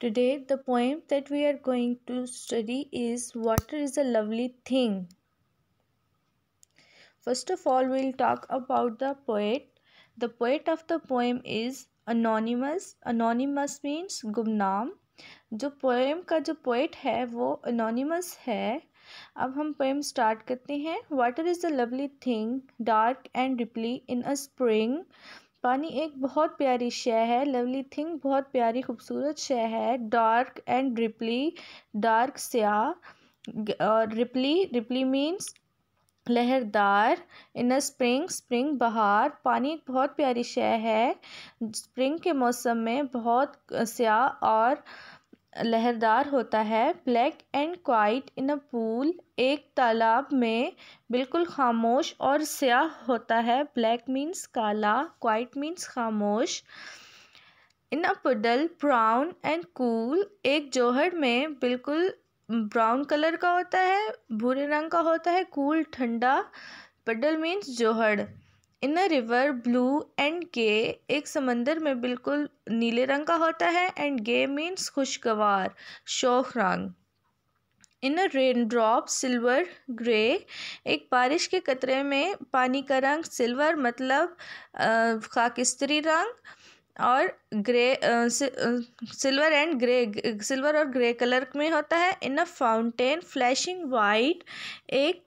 Today, the poem that we are going to study is Water is a Lovely Thing. First of all, we'll talk about the poet. The poet of the poem is anonymous. Anonymous means गुमनाम जो poem का जो poet है वो anonymous है अब हम poem start करते हैं water is a lovely thing dark and deeply in a spring पानी एक बहुत प्यारी शय है लवली थिंग बहुत प्यारी खूबसूरत शय है डार्क एंड रिपली डार्क स्याह और रिपली रिपली मीन्स लहरदार इन अ स्प्रिंग स्प्रिंग बहार पानी एक बहुत प्यारी शय है स्प्रिंग के मौसम में बहुत स्याह और लहरदार होता है black and quiet in a pool एक तालाब में बिल्कुल खामोश और स्याह होता है ब्लैक मीन्स काला क्वाइट मीन्स खामोश in a puddle brown and cool एक जोहड़ में बिल्कुल ब्राउन कलर का होता है भूरे रंग का होता है कूल ठंडा पडल मीन्स जोहड़ in a river blue and gay एक समंदर में बिल्कुल नीले रंग का होता है एंड गे मीन्स खुशगवार शोख रंग in a raindrop silver grey एक बारिश के कतरे में पानी का रंग सिल्वर मतलब खाकिस्तरी रंग और grey silver and grey silver और ग्रे कलर में होता है in a fountain flashing white एक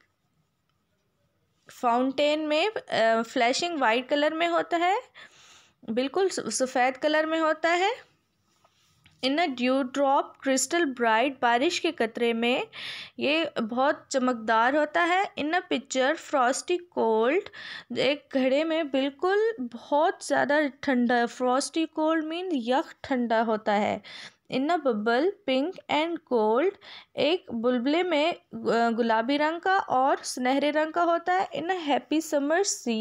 फाउंटेन में फ्लैशिंग वाइट कलर में होता है बिल्कुल सफ़ेद कलर में होता है in a dew drop crystal bright बारिश के कतरे में ये बहुत चमकदार होता है in a picture frosty cold एक घड़े में बिल्कुल बहुत ज़्यादा ठंडा फ्रॉस्टी कोल्ड मीन यख ठंडा होता है in a bubble pink and gold एक बुलबुले में गुलाबी रंग का और सुनहरे रंग का होता है इन अ हैप्पी समर सी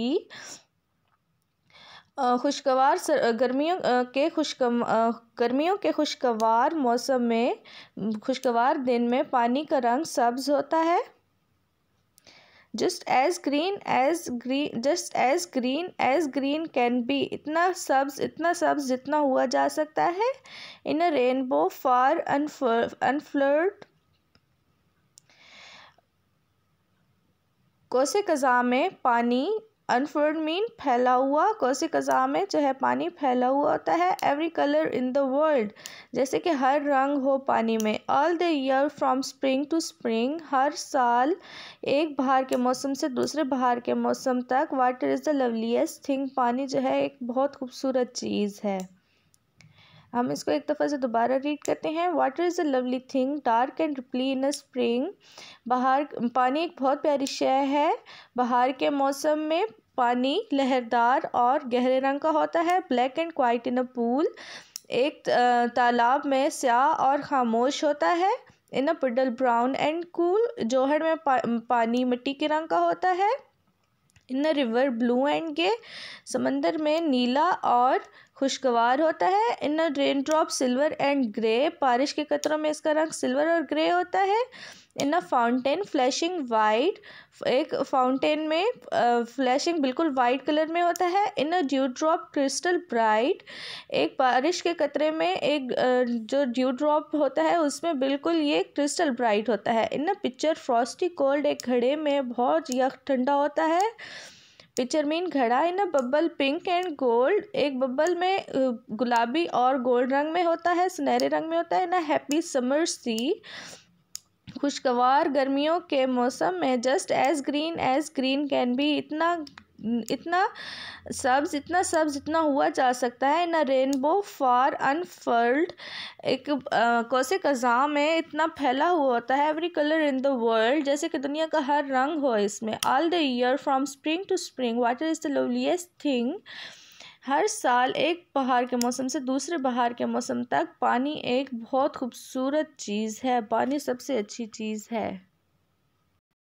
खुशगवार गर्मियों के खुश गर्मियों के खुशगवार मौसम में खुशगवार दिन में पानी का रंग सब्ज़ होता है just as green as green just as green as green can be इतना सब्ज इतना सब्ज जितना हुआ जा सकता है इन अ रेनबो फार अनफ्लर्ड कोसे कज़ा में पानी अनफर्ड मीन फैला हुआ कौसे कज़ा में जो है पानी फैला हुआ होता है every colour in the world जैसे कि हर रंग हो पानी में all the year from spring to spring हर साल एक बाहर के मौसम से दूसरे बाहर के मौसम तक water is the loveliest thing पानी जो है एक बहुत खूबसूरत चीज़ है हम इसको एक दफ़ा से दोबारा रीड करते हैं water is a lovely thing dark and ripply in a spring बाहर पानी एक बहुत प्यारी शय है बाहर के मौसम में पानी लहरदार और गहरे रंग का होता है black and white in a pool एक तालाब में स्याह और खामोश होता है in a puddle brown and cool जोहर में पा, पानी मिट्टी के रंग का होता है in a river blue and gay समंदर में नीला और खुशगवार होता है in raindrop silver and grey बारिश के कतरों में इसका रंग सिल्वर और ग्रे होता है in a fountain flashing white एक फाउंटेन में फ्लैशिंग बिल्कुल वाइट कलर में होता है in a dew drop crystal bright एक बारिश के कतरे में एक जो ड्यू ड्रॉप होता है उसमें बिल्कुल ये क्रिस्टल ब्राइट होता है in a picture frosty cold एक घड़े में बहुत यख ठंडा होता है पिक्चर में घड़ा है ना बबल पिंक एंड गोल्ड एक बब्बल में गुलाबी और गोल्ड रंग में होता है सुनहरे रंग में होता है ना हैप्पी समर सी खुशगवार गर्मियों के मौसम में just as green as green can be इतना इतना सब्ज इतना सब्ज इतना हुआ जा सकता है इन अ रेनबो फार अनफर्ल्ड एक कौसे कजाम है इतना फैला हुआ होता है every colour in the world जैसे कि दुनिया का हर रंग हो इसमें all the year from spring to spring water is the loveliest thing हर साल एक बहार के मौसम से दूसरे बहार के मौसम तक पानी एक बहुत खूबसूरत चीज़ है पानी सबसे अच्छी चीज़ है